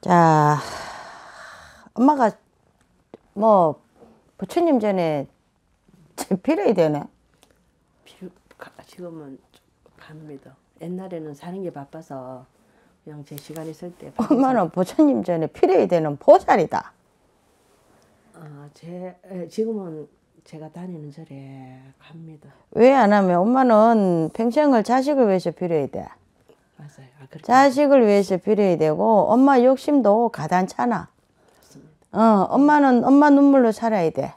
자, 엄마가 뭐 부처님 전에 필요해 되네. 필요, 지금은 갑니다. 옛날에는 사는 게 바빠서 그냥 제 시간 있을 때. 엄마는 부처님 전에 필요해 되는 보살이다. 아, 제 지금은 제가 다니는 절에 갑니다. 왜 안 하면 엄마는 평생을 자식을 위해서 필요해 돼. 맞아요. 아, 자식을 위해서 빌어야 되고 엄마 욕심도 가단차나. 어, 엄마는 엄마 눈물로 살아야 돼.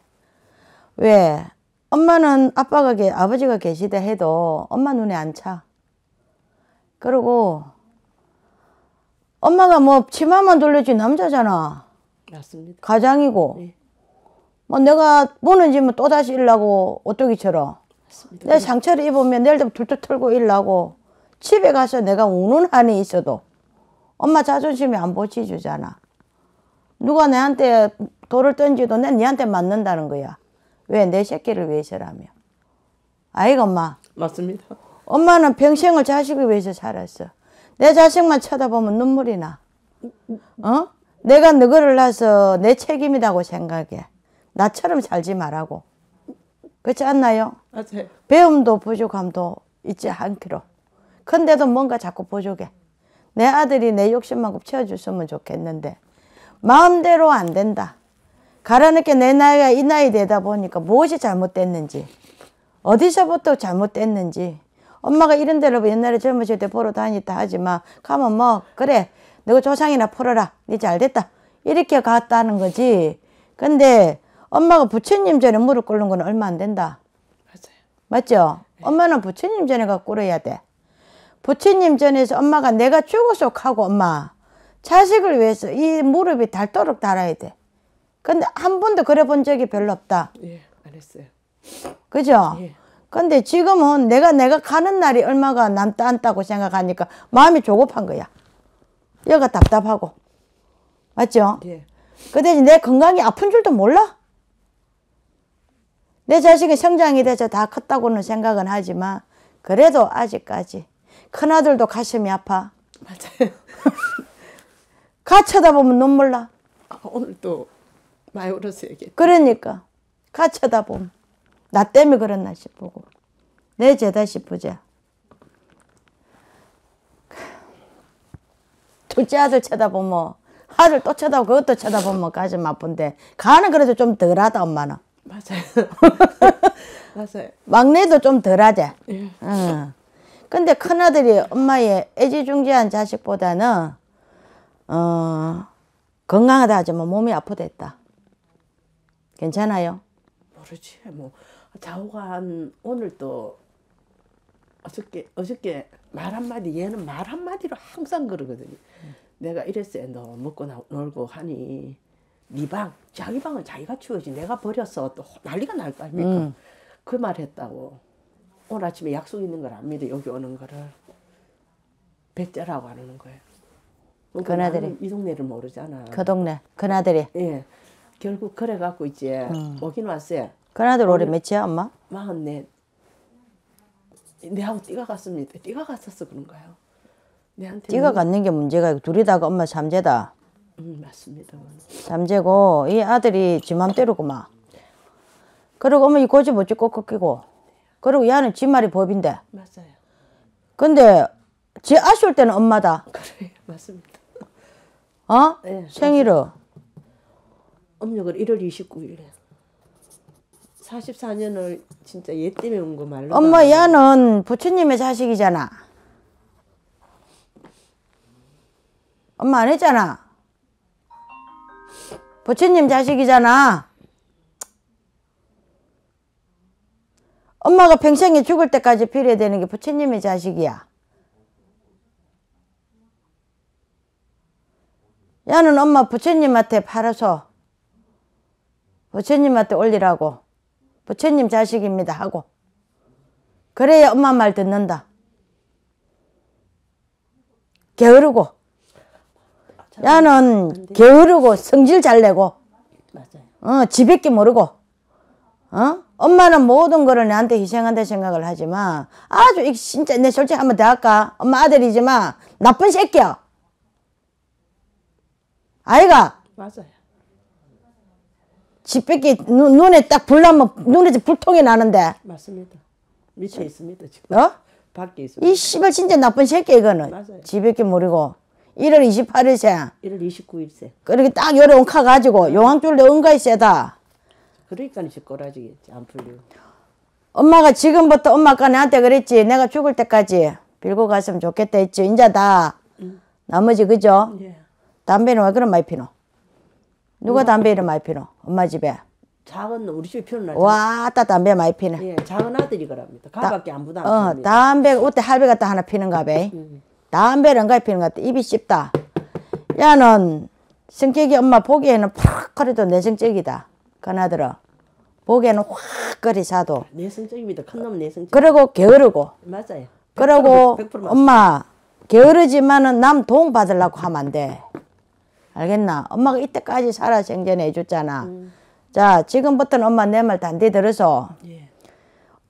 왜? 엄마는 아빠가 게, 아버지가 계시다 해도 엄마 눈에 안 차. 그리고 엄마가 뭐 치마만 돌려준 남자잖아. 맞습니다. 가장이고. 네. 뭐 내가 보는 집은 또 다시 일라고 오뚜기처럼. 맞습니다. 내 상처를 입으면 내일도터 툴툴 털고 일라고. 집에 가서 내가 우는 한이 있어도 엄마 자존심이 안 보치주잖아. 누가 내한테 돌을 던지도 내 니한테 맞는다는 거야. 왜? 내 새끼를 위해서라며. 아이가 엄마. 맞습니다. 엄마는 평생을 자식을 위해서 살았어. 내 자식만 쳐다보면 눈물이 나. 어? 내가 너거를 낳아서 내 책임이라고 생각해. 나처럼 살지 말라고. 그렇지 않나요? 맞아요. 네. 배움도 부족함도 있지 않기로. 근데도 뭔가 자꾸 보조개. 내 아들이 내 욕심만큼 채워줬으면 좋겠는데 마음대로 안 된다. 가라앉게 내 나이가 이 나이 되다 보니까 무엇이 잘못됐는지 어디서부터 잘못됐는지 엄마가 이런 데로 옛날에 젊으실 때 보러 다녔다 하지만 가면 뭐 그래 너가 조상이나 풀어라 니 잘됐다 이렇게 갔다는 거지 근데 엄마가 부처님 전에 무릎 꿇는 건 얼마 안 된다 맞아요. 맞죠? 네. 엄마는 부처님 전에 가 꿇어야 돼 부처님 전에서 엄마가 내가 죽어서 하고 엄마 자식을 위해서 이 무릎이 닳도록 달아야 돼. 근데 한 번도 그래 본 적이 별로 없다. 예, 안 했어요. 그죠? 예. 근데 지금은 내가 내가 가는 날이 얼마가 남다 않다고 생각하니까 마음이 조급한 거야. 여가 답답하고. 맞죠? 예. 그 대신 내 건강이 아픈 줄도 몰라. 내 자식이 성장이 돼서 다 컸다고는 생각은 하지만 그래도 아직까지 큰아들도 가슴이 아파. 맞아요. 가 쳐다보면 눈물 나. 아, 오늘 또 많이 울어서 얘기 그러니까. 가 쳐다보면. 나 때문에 그랬나 싶고. 내 죄다 싶으자. 둘째 아들 쳐다보면 아들 또 쳐다보고 그것도 쳐다보면 가슴 아픈데 가는 그래도 좀 덜하다 엄마는. 맞아요. 맞아요. 막내도 좀 덜하지. 예. 응. 근데 큰아들이 엄마의 애지중지한 자식보다는 어, 건강하다 하지만 뭐 몸이 아프댔다. 괜찮아요? 모르지. 뭐 자호가 오늘도 어저께 어저께 말 한마디 얘는 말 한마디로 항상 그러거든요. 음. 내가 이랬어요. 너 먹고 나, 놀고 하니 네 방, 자기 방은 자기가 치우지. 내가 버렸어. 또 난리가 날 거 아닙니까? 음. 그 말했다고. 오늘 아침에 약속 있는 걸 압니다. 여기 오는 거를. 배째라고 안는 거예요. 그러니까 그나들이. 이 동네를 모르잖아. 그 동네. 그나들이. 예. 결국 그래갖고 이제 음. 오긴 왔어요. 그나들 올해 몇이야 엄마? 마흔네. 내하고 띠가 갔습니다. 띠가 갔었어 그런가요? 내한테 띠가 갔는 게 문제가 둘이 다가 엄마 잠재다. 음, 맞습니다. 잠재고 이 아들이 지 맘대로구만. 그리고 어머니 고집 어찌 꼭 꺾이고. 그리고 얘는 지 말이 법인데. 맞아요. 근데 제 아쉬울 때는 엄마다. 그래 맞습니다. 어? 네, 생일은? 음력은 1월 29일에. 44년을 진짜 얘 때문에 온 거 말로. 엄마 얘는 부처님의 자식이잖아. 엄마 안 했잖아. 부처님 자식이잖아. 엄마가 평생에 죽을 때까지 빌어야 되는 게 부처님의 자식이야. 야는 엄마 부처님한테 팔아서 부처님한테 올리라고 부처님 자식입니다 하고 그래야 엄마 말 듣는다. 게으르고 아, 야는 게으르고 성질 잘 내고 어, 지밖에 모르고 어? 엄마는 모든 걸를 나한테 희생한다 생각을 하지만 아주 진짜 내 솔직히 한번 더 할까? 엄마 아들이지만 나쁜 새끼야. 아이가 맞아요. 집밖에 눈에 딱 불나면 눈에 불통이 나는데. 맞습니다. 미쳐 있습니다 지금. 어? 밖에 있습이 씨발 진짜 나쁜 새끼 이거는. 맞아요. 집밖에 모르고. 1월 28일세. 1월 29일세. 그렇게 딱 요래 온카 가지고 요왕줄래 네. 응가이 세다. 그러니까 지꼬라지 안 풀려. 엄마가 지금부터 엄마가 나한테 그랬지. 내가 죽을 때까지 빌고 갔으면 좋겠다 했지. 이제 다 응. 나머지 그죠? 예. 담배는 왜 그런 많이 피노? 누가 음. 담배를 많이 피노? 엄마 집에. 작은 우리 집에 피는 날. 와따 담배 많이 피네. 예, 작은 아들이 그럽니다. 가밖에 안 부담. 어, 핍니다. 담배 옷때 할배 갖다 하나 피는가 봐. 음. 담배를 안가 피는 것 같아. 입이 씹다. 야는 성격이 엄마 보기에는 팍 그래도 내성적이다. 그나더러 보기에는 확거리 자도 내성적입니다. 큰놈 내성 그리고 게으르고 맞아요. 그러고 100%, 100% 엄마 게으르지만은 남 도움 받으려고 하면 안 돼. 알겠나? 엄마가 이때까지 살아 생전에 해줬잖아. 음. 자 지금부터는 엄마 내 말 단디 들어서 예.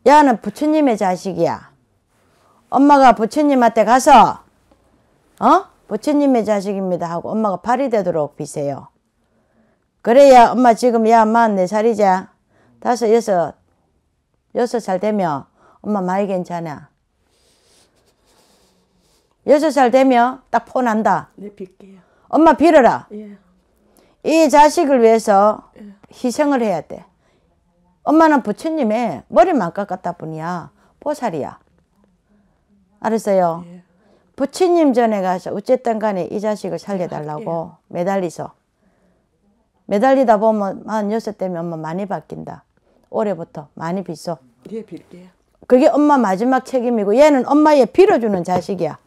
야는 부처님의 자식이야. 엄마가 부처님한테 가서 어? 부처님의 자식입니다 하고 엄마가 발이 되도록 비세요. 그래야 엄마 지금 야, 만네살이자 다섯, 여섯, 여섯 살 되면 엄마 많이 괜찮아. 여섯 살 되면 딱 포난다. 네, 빌게요. 엄마 빌어라. 예. 이 자식을 위해서 예. 희생을 해야 돼. 엄마는 부처님의 머리만 깎았다 뿐이야. 보살이야. 알았어요? 예. 부처님 전에 가서 어쨌든 간에 이 자식을 살려달라고 예. 매달리서 매달리다 보면 한 여섯 되면 엄마 많이 바뀐다. 올해부터 많이 빚어. 예, 빌게요. 그게 엄마 마지막 책임이고 얘는 엄마의 빌어주는 자식이야.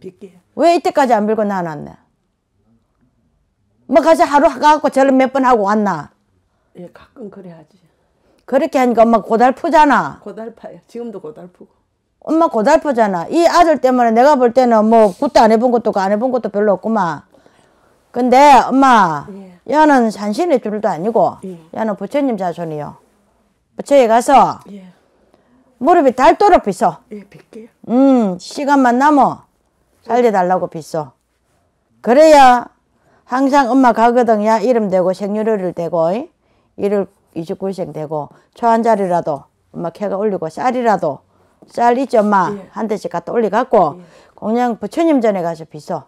빌게요. 왜 이때까지 안 빌고 나안 왔네? 뭐 가서 하루 가갖고 저를 몇번 하고 왔나? 예, 가끔 그래 하지. 그렇게 하니까 엄마 고달프잖아. 고달파요. 지금도 고달프고. 엄마 고달프잖아. 이 아들 때문에 내가 볼 때는 뭐 그때 안 해본 것도 안 해본 것도 별로 없구만. 근데 엄마, 예. 얘는 산신의 줄도 아니고, 예. 얘는 부처님 자손이요. 부처에 가서, 예. 무릎이 닳도록 빚어. 예, 빚게요. 음, 시간만 남어. 살려달라고 빚어. 그래야 항상 엄마 가거든. 야, 이름 되고, 생유료를 되고, 일을 29생 되고, 초한 자리라도, 엄마 캐가 올리고, 쌀이라도, 쌀 있죠, 엄마? 예. 한 대씩 갖다 올리갖고공냥 예. 부처님 전에 가서 빚어.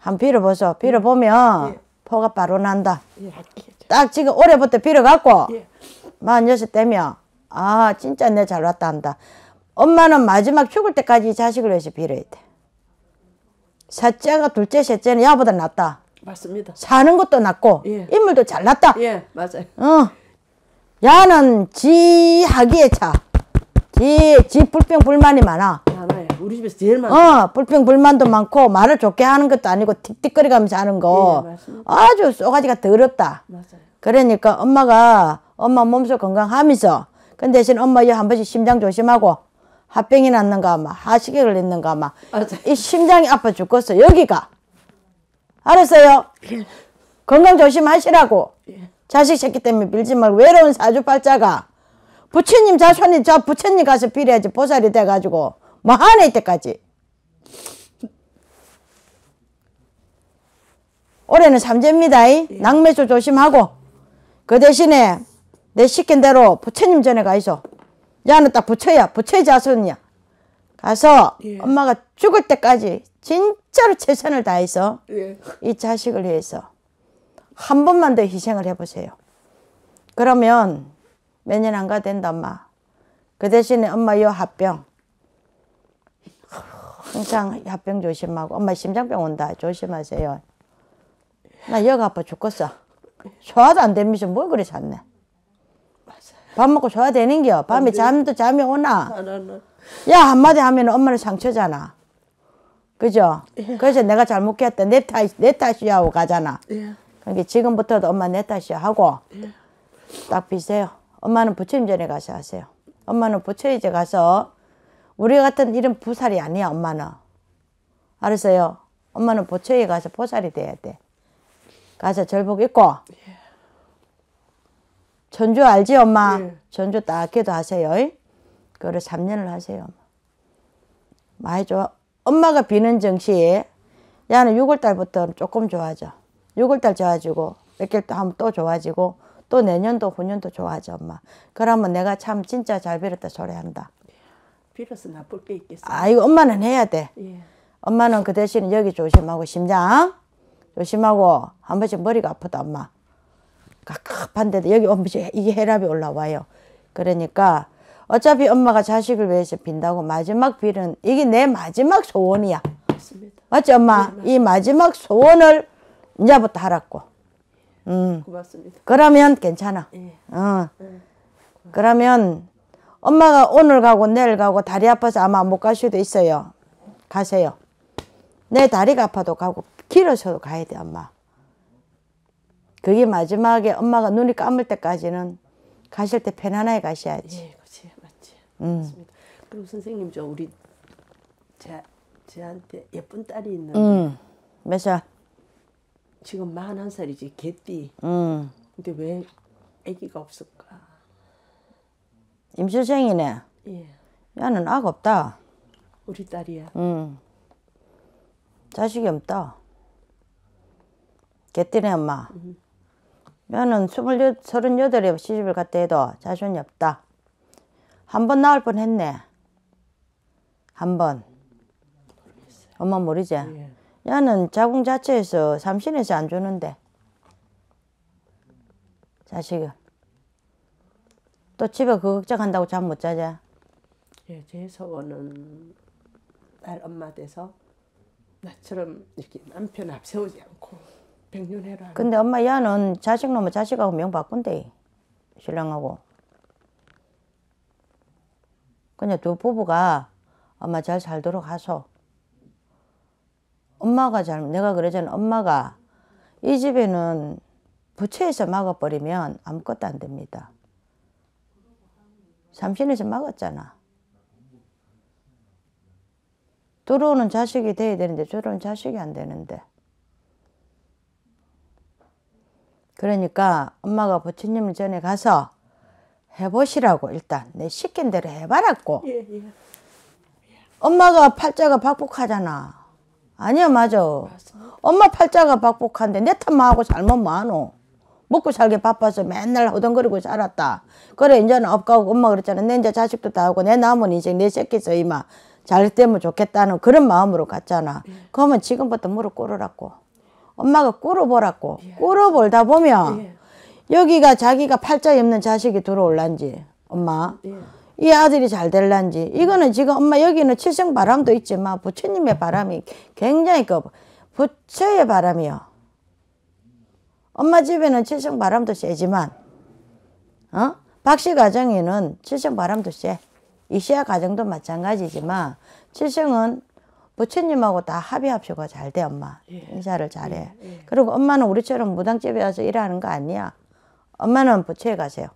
한 빌어보소. 빌어보면 예. 예. 포가 바로 난다. 예. 딱 지금 올해부터 빌어갖고 예. 46 되면 아 진짜 내 잘 왔다 한다. 엄마는 마지막 죽을 때까지 자식을 위해서 빌어야 돼. 셋째가 둘째, 셋째는 야보다 낫다. 맞습니다. 사는 것도 낫고 예. 인물도 잘 낫다. 예, 맞아요. 어. 야는 지 하기에 차. 지, 지 불평 불만이 많아. 우리 집에서 제일 많아. 어, 불평 불만도 많고 말을 좋게 하는 것도 아니고 틱틱거리가면서 하는 거 예, 아주 쏘가지가 더럽다. 맞아요. 그러니까 엄마가 엄마 몸소 건강하면서 근 그 대신 엄마 이한 번씩 심장 조심하고 합병이 났는가 막 하식이 걸렸는가 막 이 심장이 아파 죽겠어 여기가 알았어요. 예. 건강 조심하시라고. 예. 자식 새끼 때문에 빌지 말고 외로운 사주팔자가 부처님 자손이 저 부처님 가서 빌어야지 보살이 돼가지고 마흔일 뭐 때까지. 올해는 삼재입니다. 예. 낙매조 조심하고 그 대신에 내 시킨 대로 부처님 전에 가 있어. 야는 딱 부처야. 부처의 자손이야. 가서 예. 엄마가 죽을 때까지 진짜로 최선을 다해서 예. 이 자식을 위해서 한 번만 더 희생을 해보세요. 그러면 몇 년 안가 된다 엄마. 그 대신에 엄마 요 합병 항상 합병 조심하고 엄마 심장병 온다 조심하세요. 나 여가 아파 죽겠어. 소화도 안 됩니다. 뭘 그리 잤네. 밥 먹고 소화 되는겨. 밤에 잠도 잠이 오나. 야 한마디 하면 엄마는 상처잖아. 그죠? 예. 그래서 내가 잘못했다. 내 탓, 내 탓이야 하고 가잖아. 예. 그러니까 지금부터도 엄마 내 탓이야 하고 예. 딱 비세요. 엄마는 부처님 전에 가서 하세요. 엄마는 부처님 전에 가서 우리 같은 이런 부살이 아니야 엄마는 알았어요 엄마는 보초에 가서 보살이 돼야 돼 가서 절복 입고 전주 알지 엄마 예. 전주 딱 기도하세요 그걸 3년을 하세요 많이 좋아 엄마가 비는 정시에 야는 6월달부터 조금 좋아져 6월달 좋아지고 몇 개월 또 하면 또 좋아지고 또 내년도 후년도 좋아져 엄마 그러면 내가 참 진짜 잘 빌었다 소리한다 빌어서 나쁠 게 있겠어요. 아이거 엄마는 해야 돼. 예. 엄마는 그 대신 여기 조심하고 심장 어? 조심하고 한 번씩 머리가 아프다 엄마. 갑갑한데도 여기 엄마 이게 혈압이 올라와요. 그러니까 어차피 엄마가 자식을 위해서 빈다고 마지막 빌은 이게 내 마지막 소원이야. 맞습니다. 맞지 엄마? 네, 이 마지막 소원을 이제부터 하라고. 음. 고맙습니다. 그러면 괜찮아. 예. 어. 예. 그러면 엄마가 오늘 가고 내일 가고 다리 아파서 아마 못 갈 수도 있어요. 가세요. 내 다리가 아파도 가고 길어서도 가야 돼 엄마. 그게 마지막에 엄마가 눈이 감을 때까지는 가실 때 편안하게 가셔야지. 예, 그렇지, 맞지. 음. 맞습니다. 그리고 선생님 저 우리 제 제한테 예쁜 딸이 있는데 음. 몇 살? 지금 41살이지 개띠. 음. 근데 왜 아기가 없을까? 임수생이네. 예. 야는 악 없다. 우리 딸이야. 응. 자식이 없다. 개띠네 엄마. 음. 야는 스물여 서른여덟에 시집을 갔다 해도 자손이 없다. 한 번 나올 뻔 했네. 한 번. 엄마 모르지? 예. 야는 자궁 자체에서 삼신에서 안 주는데. 자식은 또 집에 그 걱정한다고 잠 못 자자. 예, 제 소원은 딸 엄마 돼서 나처럼 이렇게 남편 앞세우지 않고 백년해라. 근데 엄마 야는 자식 놈은 자식하고 명 바꾼대. 신랑하고. 그냥 두 부부가 엄마 잘 살도록 하소. 엄마가 잘, 내가 그러잖아. 엄마가 이 집에는 부채에서 막아버리면 아무것도 안 됩니다. 삼신에서 막았잖아. 들어오는 자식이 돼야 되는데 들어오는 자식이 안 되는데. 그러니까 엄마가 부처님 전에 가서 해보시라고 일단 내 시킨 대로 해봐라고. 예, 예. 엄마가 팔자가 박복하잖아. 아니야 맞아. 엄마 팔자가 박복한데 내 탓만 하고 잘못 많어. 먹고 살기 바빠서 맨날 허둥거리고 살았다. 그래 이제는 업가고 엄마 그랬잖아. 내 이제 자식도 다 하고 내 남은 인생 내 새끼서 이마 잘 되면 좋겠다는 그런 마음으로 갔잖아. 예. 그러면 지금부터 무릎 꿇으라고. 엄마가 꿇어보라고. 예. 꿇어보다 보면 예. 여기가 자기가 팔자 없는 자식이 들어올란지 엄마 이 아들이 잘 될란지 이거는 지금 엄마 여기는 칠성 바람도 있지만 부처님의 바람이 굉장히 그 부처의 바람이요. 엄마 집에는 칠성 바람도 세지만 어? 박씨 가정에는 칠성 바람도 세. 이시아 가정도 마찬가지지만 칠성은 부처님하고 다 합의합시고 잘돼 엄마 예. 인사를 잘해 예. 예. 그리고 엄마는 우리처럼 무당집에 와서 일하는 거 아니야 엄마는 부처에 가세요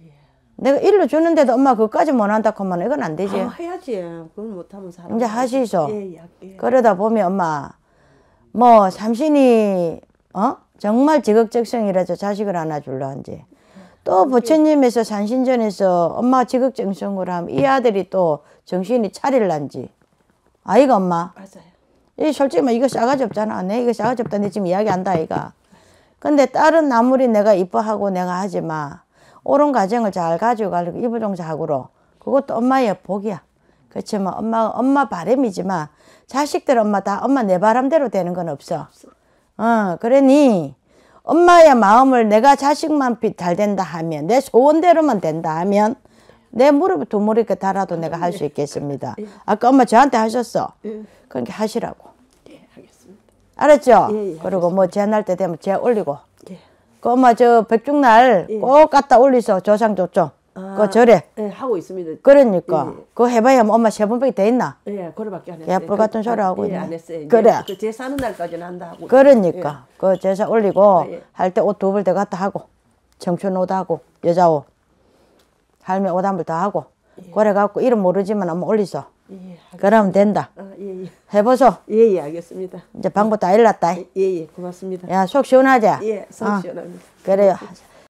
예. 내가 일로 주는데도 엄마 그것까지 못한다 그러면 이건 안 되지 아, 해야지 그걸 못하면 사람 이제 하시죠 예, 예. 그러다 보면 엄마 뭐 삼신이 어? 정말 지극적성이라서 자식을 하나 줄라 한지. 또 아, 부처님에서 산신전에서 엄마 지극정성으로 하면 이 아들이 또 정신이 차릴란지. 아이가 엄마. 맞아요. 이 솔직히 뭐 이거 싸가지 없잖아. 내 이거 싸가지 없다. 내 지금 이야기한다 아이가. 근데 딸은 나무리 내가 이뻐하고 내가 하지 마. 옳은 가정을 잘 가져가려고 이부종사학으로 그것도 엄마의 복이야. 그렇지만 엄마 엄마 바람이지만 자식들 엄마 다 엄마 내 바람대로 되는 건 없어. 어, 그러니 엄마의 마음을 내가 자식만 빛잘 된다 하면 내 소원대로만 된다 하면 내 무릎에 두 무릎에 달아도 내가 할 수 있겠습니다. 예. 아까 엄마 저한테 하셨어. 그러니까 하시라고. 예, 알았죠? 그리고 뭐 제 날 때 되면 재 올리고. 그 엄마 저 백중날 꼭 갖다 올리서 조상 조죠 아, 그 절에. 예, 하고 있습니다. 그러니까 예. 그거 해봐야 뭐 엄마 세 번밖에 돼 있나? 예, 그래밖에 안 했어요. 개뿔 같은 그, 소리 하고 예, 안 있네. 했어요. 그래. 그 제사 는 날까지는 한다 하고. 그러니까 예. 그 제사 올리고 아, 예. 할때 옷 두벌 때갔다 하고 청춘 옷 하고 여자 옷 할매 옷한벌다 하고 예. 그래 갖고 이름 모르지만 한번 올리서 예, 그럼 된다. 아, 예, 예. 해보소. 예, 예, 알겠습니다. 이제 방법 다 일났다. 예, 예, 고맙습니다. 야, 속 시원하지? 예, 속 어. 시원합니다. 그래요.